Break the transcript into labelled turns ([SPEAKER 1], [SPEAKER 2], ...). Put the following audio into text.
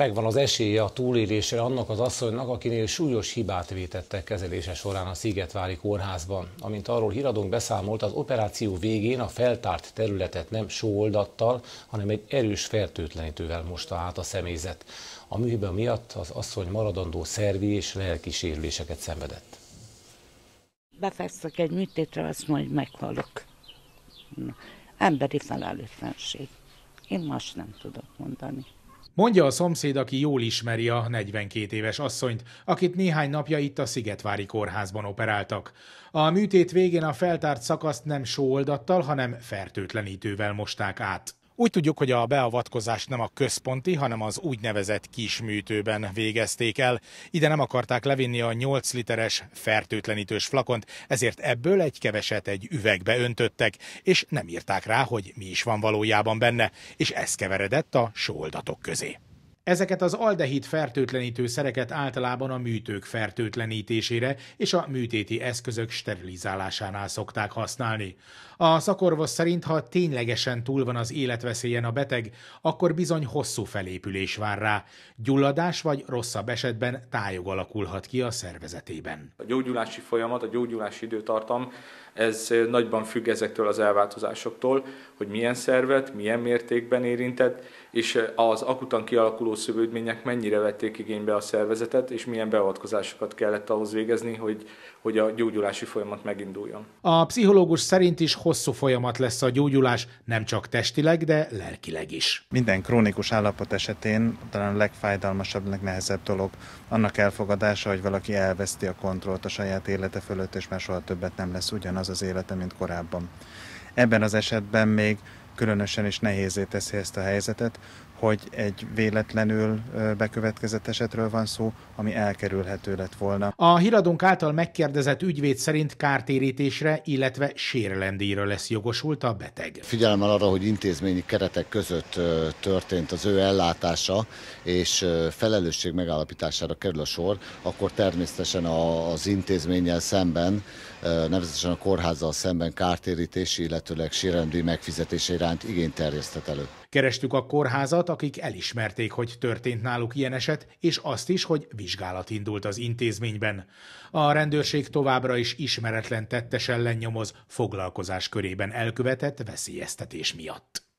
[SPEAKER 1] megvan az esélye a túlélésre annak az asszonynak, akinél súlyos hibát vétettek kezelése során a Szigetvári kórházban. Amint arról híradónk beszámolt, az operáció végén a feltárt területet nem sóoldattal, hanem egy erős fertőtlenítővel mosta át a személyzet. A műhiba miatt az asszony maradandó szervi és lelki sérüléseket szenvedett.
[SPEAKER 2] Befekszek egy műtétre, azt mondja, hogy meghalok. Na, emberi felelőtlenség. Én más nem tudok mondani. Mondja a szomszéd,
[SPEAKER 3] aki jól ismeri a 42 éves asszonyt, akit néhány napja itt a Szigetvári kórházban operáltak. A műtét végén a feltárt szakaszt nem sóoldattal, hanem fertőtlenítővel mosták át. Úgy tudjuk, hogy a beavatkozást nem a központi, hanem az úgynevezett kisműtőben végezték el. Ide nem akarták levinni a 8 literes fertőtlenítős flakont, ezért ebből egy keveset egy üvegbe öntöttek, és nem írták rá, hogy mi is van valójában benne, és ez keveredett a soldatok közé. Ezeket az aldehid fertőtlenítő szereket általában a műtők fertőtlenítésére és a műtéti eszközök sterilizálásánál szokták használni. A szakorvos szerint, ha ténylegesen túl van az életveszélyen a beteg, akkor bizony hosszú felépülés vár rá. Gyulladás vagy rosszabb esetben tájog alakulhat ki a szervezetében.
[SPEAKER 4] A gyógyulási folyamat, a gyógyulási időtartam ez nagyban függ ezektől az elváltozásoktól, hogy milyen szervet, milyen mértékben érintett, és az akutan kialakuló szövődmények mennyire vették igénybe a szervezetet, és milyen beavatkozásokat kellett ahhoz végezni, hogy, hogy a gyógyulási folyamat meginduljon.
[SPEAKER 3] A pszichológus szerint is hosszú folyamat lesz a gyógyulás,
[SPEAKER 5] nem csak testileg, de lelkileg is. Minden krónikus állapot esetén talán a legfájdalmasabb, legnehezebb dolog annak elfogadása, hogy valaki elveszti a kontrollt a saját élete fölött, és már soha többet nem lesz ugyanaz az az élete, mint korábban. Ebben az esetben még különösen is nehézé teszi ezt a helyzetet, hogy egy véletlenül bekövetkezett esetről van szó, ami elkerülhető lett volna.
[SPEAKER 3] A híradónk által megkérdezett ügyvéd szerint kártérítésre, illetve sérelendíjra lesz jogosult a beteg.
[SPEAKER 2] Figyelemmel arra, hogy intézményi keretek között történt az ő ellátása, és felelősség megállapítására kerül a sor, akkor természetesen az intézménnyel szemben, nevezetesen a kórházzal szemben kártérítés, illetőleg sérelendíj megfizetése iránt igényt terjesztett elő.
[SPEAKER 3] Kerestük a kórházat, akik elismerték, hogy történt náluk ilyen eset, és azt is, hogy vizsgálat indult az intézményben. A rendőrség továbbra is ismeretlen tettes ellen nyomoz foglalkozás körében elkövetett veszélyeztetés miatt.